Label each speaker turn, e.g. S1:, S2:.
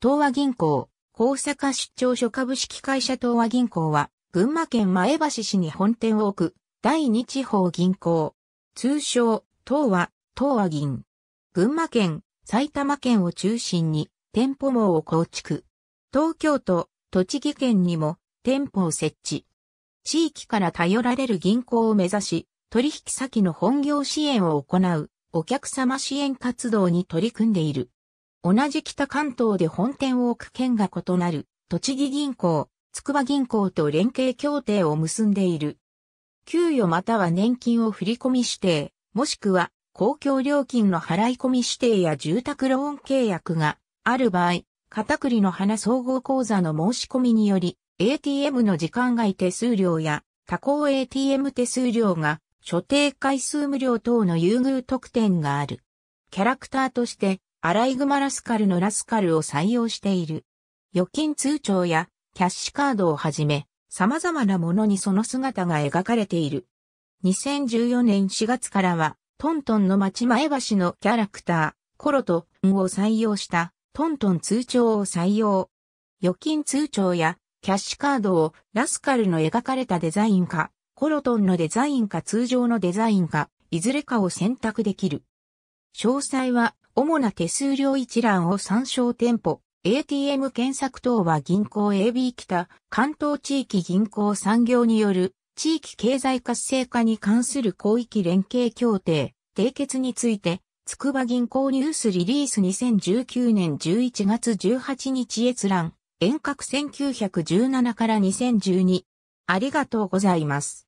S1: 東和銀行、大阪出張所株式会社東和銀行は、群馬県前橋市に本店を置く、第二地方銀行。通称、東和、東和銀。群馬県、埼玉県を中心に、店舗網を構築。東京都、栃木県にも、店舗を設置。地域から頼られる銀行を目指し、取引先の本業支援を行う、お客様支援活動に取り組んでいる。同じ北関東で本店を置く県が異なる、栃木銀行、筑波銀行と連携協定を結んでいる。給与または年金を振込指定、もしくは公共料金の払い込み指定や住宅ローン契約がある場合、片栗の花総合講座の申し込みにより、ATM の時間外手数料や他行 ATM 手数料が所定回数無料等の優遇特典がある。キャラクターとしてアライグマラスカルのラスカルを採用している。預金通帳やキャッシュカードをはじめ、様々なものにその姿が描かれている。2014年4月からは、トントンの町前橋のキャラクター、コロトンを採用したトントン通帳を採用。預金通帳やキャッシュカードをラスカルの描かれたデザインか、コロトンのデザインか通常のデザインか、いずれかを選択できる。詳細は主な手数料一覧を参照店舗、ATM 検索等は銀行 AB 北、関東地域銀行産業による地域経済活性化に関する広域連携協定、締結について、筑波銀行ニュースリリース2019年11月18日閲覧、遠隔1917から2012。あり
S2: がとうございます。